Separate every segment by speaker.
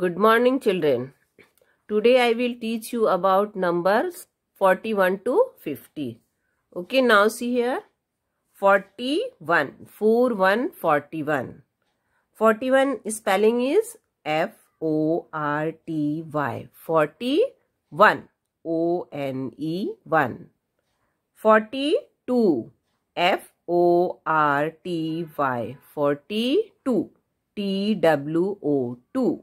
Speaker 1: Good morning children. Today I will teach you about numbers 41 to 50. Okay, now see here. 41, 4, 1, 41. 41 spelling is F-O-R-T-Y. 41, O-N-E-1. 42, F-O-R-T-Y. 42, T-W-O-2.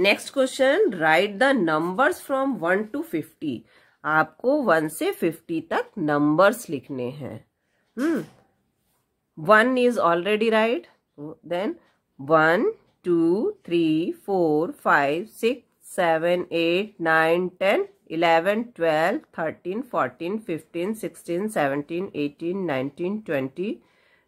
Speaker 1: Next question right the numbers from one to fifty आपको one से फिफ्टी तक numbers लिखने हैं hmm one is already right then one two three four five six seven eight nine ten eleven twelve thirteen fourteen fifteen sixteen seventeen eighteen nineteen twenty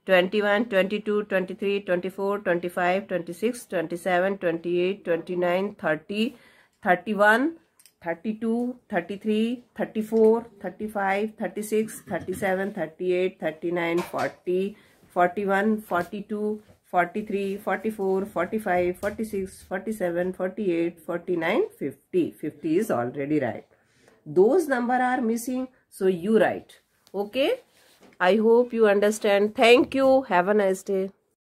Speaker 1: 21, 22, 23, 24, 25, 26, 27, 28, 29, 30, 31, 32, 33, 34, 35, 36, 37, 38, 39, 40, 41, 42, 43, 44, 45, 46, 47, 48, 49, 50. 50 is already right. Those number are missing. So you write. Okay. I hope you understand. Thank you. Have a nice day.